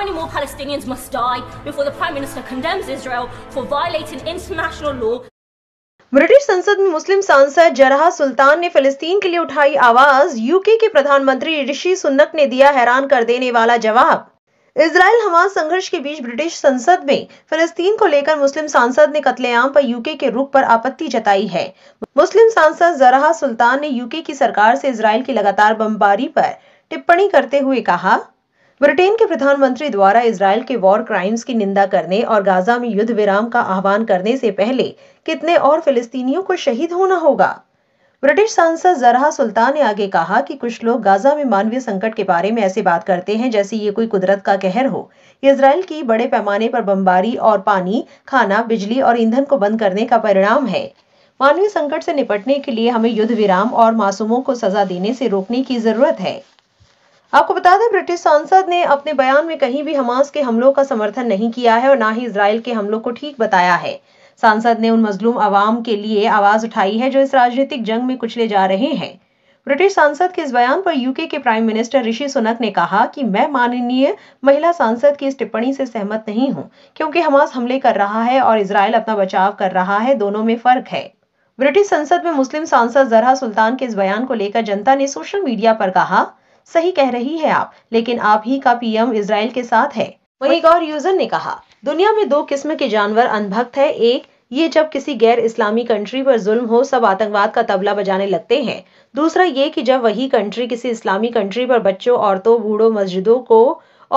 many more Palestinians must die before the Prime Minister condemns Israel for violating international law? British संसद में मुस्लिम सांसद जरहा सुल्तान ने फिलिस्तीन के लिए उठाई आवाज यूके के प्रधानमंत्री ऋषि सुनक ने दिया हैरान कर देने वाला जवाब इसराइल हमास संघर्ष के बीच ब्रिटिश संसद में फिलिस्तीन को लेकर मुस्लिम सांसद ने कत्लेआम पर यूके के रुख पर आपत्ति जताई है मुस्लिम सांसद जरहा सुल्तान ने यूके की सरकार से इसराइल की लगातार बमबारी पर टिप्पणी करते हुए कहा ब्रिटेन के प्रधानमंत्री द्वारा इसराइल के वॉर क्राइम्स की निंदा करने और गाजा में युद्ध विराम का आह्वान करने से पहले कितने और फिलिस्तीनियों को शहीद होना होगा ब्रिटिश सांसद जरा सुल्तान ने आगे कहा कि कुछ लोग गाजा में मानवीय संकट के बारे में ऐसे बात करते हैं जैसे ये कोई कुदरत का कहर हो इसराइल की बड़े पैमाने पर बमबारी और पानी खाना बिजली और ईंधन को बंद करने का परिणाम है मानवीय संकट से निपटने के लिए हमें युद्ध विराम और मासूमों को सजा देने से रोकने की जरूरत है आपको बता दें ब्रिटिश सांसद ने अपने बयान में कहीं भी हमास के हमलों का समर्थन नहीं किया है और ना ही इसराइल के हमलों को ठीक बताया है सांसद ने उन मजलूम आवाम के लिए आवाज उठाई है जो इस राजनीतिक जंग में कुचले जा रहे हैं ब्रिटिश सांसद के इस बयान पर यूके के प्राइम मिनिस्टर ऋषि सुनक ने कहा कि मैं माननीय महिला सांसद की इस टिप्पणी से सहमत नहीं हूं क्योंकि हमास हमले कर रहा है और इसराइल अपना बचाव कर रहा है दोनों में फर्क है ब्रिटिश संसद में मुस्लिम सांसद जरा सुल्तान के इस बयान को लेकर जनता ने सोशल मीडिया पर कहा सही कह रही है आप लेकिन आप ही का पीएम इसराइल के साथ है वही एक और यूजर ने कहा दुनिया में दो किस्म के जानवर अनभक्त है एक ये जब किसी गैर इस्लामी कंट्री पर जुल्म हो सब आतंकवाद का तबला बजाने लगते हैं दूसरा ये कि जब वही कंट्री किसी इस्लामी कंट्री पर बच्चों औरतों बूढ़ों मस्जिदों को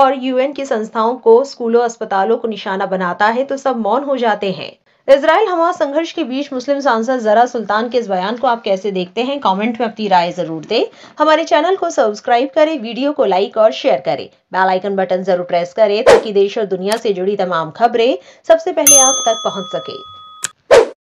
और यूएन की संस्थाओं को स्कूलों अस्पतालों को निशाना बनाता है तो सब मौन हो जाते हैं इसराइल हमास संघर्ष के बीच मुस्लिम सांसद जरा सुल्तान के इस बयान को आप कैसे देखते हैं कमेंट में अपनी राय जरूर दें हमारे चैनल को सब्सक्राइब करें वीडियो को लाइक और शेयर करें बेल आइकन बटन जरूर प्रेस करें ताकि देश और दुनिया से जुड़ी तमाम खबरें सबसे पहले आप तक पहुंच सके